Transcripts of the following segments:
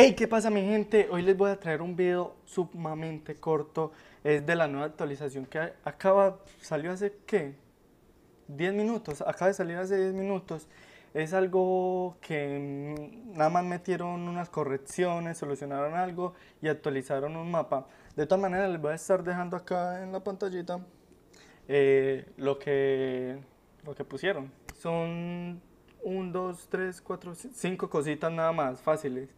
Hey, ¿qué pasa mi gente? Hoy les voy a traer un video sumamente corto. Es de la nueva actualización que acaba, salió hace, ¿qué? 10 minutos, acaba de salir hace 10 minutos. Es algo que mm, nada más metieron unas correcciones, solucionaron algo y actualizaron un mapa. De todas maneras les voy a estar dejando acá en la pantallita eh, lo, que, lo que pusieron. Son 1, 2, 3, 4, 5 cositas nada más, fáciles.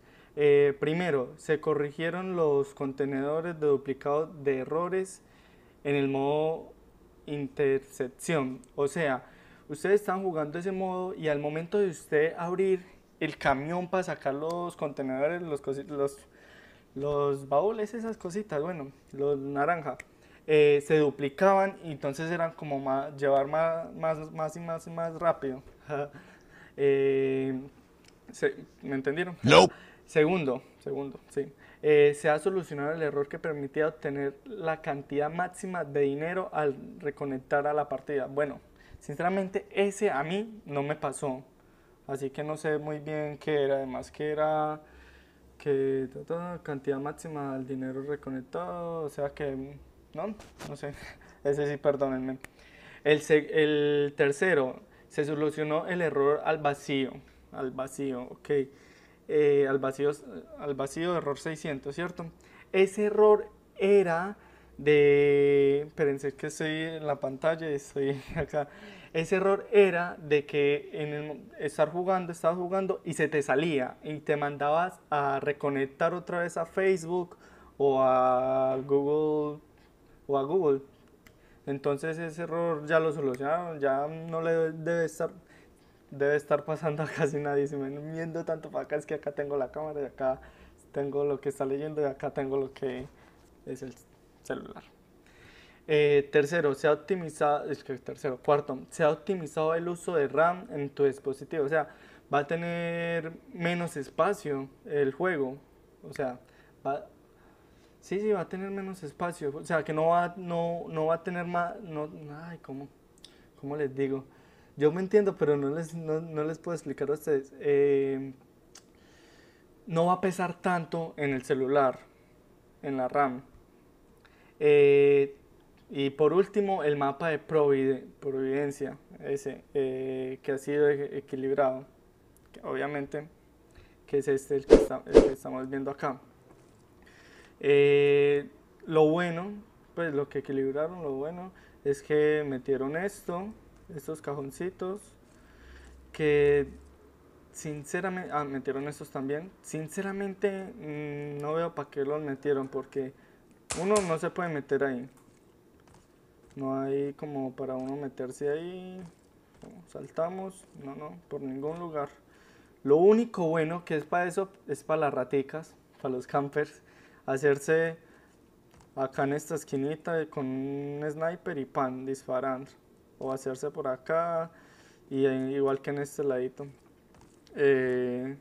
Eh, primero, se corrigieron los contenedores de duplicado de errores en el modo intercepción. O sea, ustedes están jugando ese modo y al momento de usted abrir el camión para sacar los contenedores, los, los, los baúles, esas cositas, bueno, los naranja, eh, se duplicaban y entonces eran como más, llevar más, más, más y más y más rápido. Eh, ¿Me entendieron? No. Segundo, segundo, sí. Eh, se ha solucionado el error que permitía obtener la cantidad máxima de dinero al reconectar a la partida. Bueno, sinceramente ese a mí no me pasó. Así que no sé muy bien qué era. Además que era que cantidad máxima del dinero reconectado. O sea que, no, no sé. Ese sí, perdónenme. El, el tercero, se solucionó el error al vacío. Al vacío, ok eh, al, vacío, al vacío, error 600, ¿cierto? Ese error era de... Espérense que estoy en la pantalla y estoy acá. Ese error era de que en estar jugando, estabas jugando y se te salía y te mandabas a reconectar otra vez a Facebook o a Google o a Google. Entonces ese error ya lo solucionaron, ya no le debe estar debe estar pasando casi nadie. Si me viendo tanto para acá, es que acá tengo la cámara y acá tengo lo que está leyendo y acá tengo lo que es el celular. Eh, tercero, se ha optimizado, es que tercero, cuarto, se ha optimizado el uso de RAM en tu dispositivo. O sea, va a tener menos espacio el juego. O sea, va, sí, sí, va a tener menos espacio. O sea, que no va, no, no va a tener más, no, ay, ¿cómo, ¿cómo les digo? yo me entiendo, pero no les, no, les puedo explicar a ustedes. Em, no va a pesar tanto en el celular, en la RAM. Eh, y por último, el mapa de Providencia, ese, eh, que ha sido equilibrado, obviamente, que es este el que, estamos viendo acá. Eh, lo bueno, pues lo que equilibraron, lo bueno, es que metieron esto, estos cajoncitos que sinceramente, ah, metieron estos también. Sinceramente mm, no veo para qué los metieron porque uno no se puede meter ahí. No hay como para uno meterse ahí. Saltamos, no, no, por ningún lugar. Lo único bueno que es para eso es para las raticas, para los campers, hacerse acá en esta esquinita con un sniper y pan disparando o hacerse por acá y igual que en este ladito. Eh,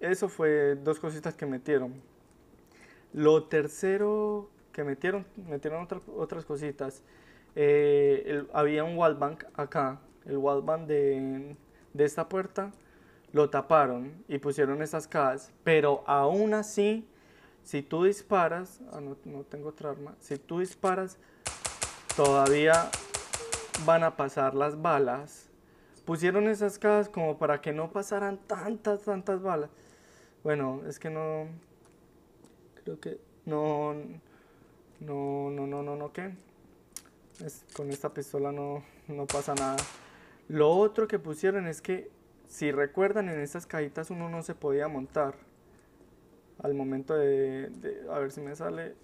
eso fue dos cositas que metieron. Lo tercero que metieron, metieron otras cositas. Eh, había un wallbank acá, el wallbank de, de esta puerta, lo taparon y pusieron estas cajas, pero aún así, si tú disparas, ah, no, no tengo otra arma, si tú disparas, todavía van a pasar las balas. Pusieron esas cajas como para que no pasaran tantas, tantas balas. Bueno, es que no... Creo que... No... No, no, no, no, no, ¿qué? con esta pistola no, no pasa nada. Lo otro que pusieron es que, si recuerdan, en estas cajitas uno no se podía montar. Al momento de... a ver si me sale...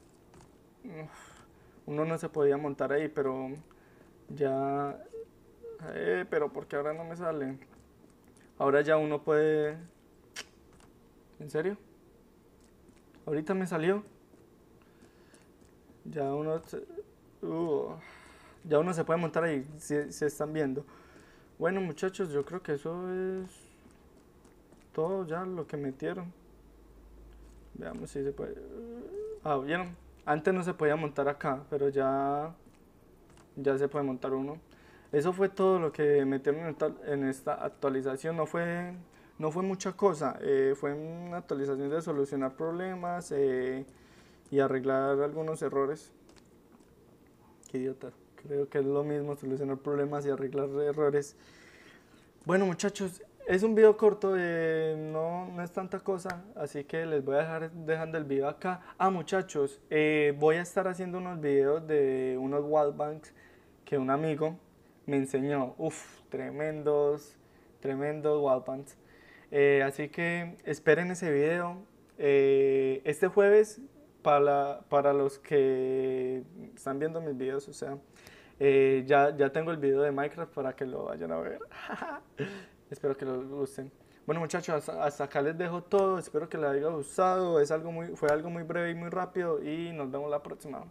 uno no se podía montar ahí, pero ya, eh, pero porque ahora no me sale. Ahora ya uno puede... ¿En serio? Ahorita me salió. Ya uno... Uh, ya uno se puede montar ahí, si, están viendo. Bueno muchachos, yo creo que eso es todo ya lo que metieron. Veamos si se puede... Ah, ¿vieron? Antes no se podía montar acá, pero ya ya se puede montar uno. Eso fue todo lo que metieron en esta actualización, no fue, no fue mucha cosa, eh, fue una actualización de solucionar problemas eh, y arreglar algunos errores. Qué idiota, creo que es lo mismo solucionar problemas y arreglar errores. Bueno muchachos, es un video corto, no, no, es tanta cosa, así que les voy a dejar dejando el video acá. Ah, muchachos, eh, voy a estar haciendo unos videos de unos wild que un amigo me enseñó. Uf, tremendos, tremendos wild eh, así que esperen ese video. Eh, este jueves, para, para los que están viendo mis videos, o sea, ya, ya tengo el video de Minecraft para que lo vayan a ver. Espero que les gusten. Bueno muchachos, hasta, acá les dejo todo. Espero que les haya gustado. Es algo muy, fue algo muy breve y muy rápido. Y nos vemos la próxima.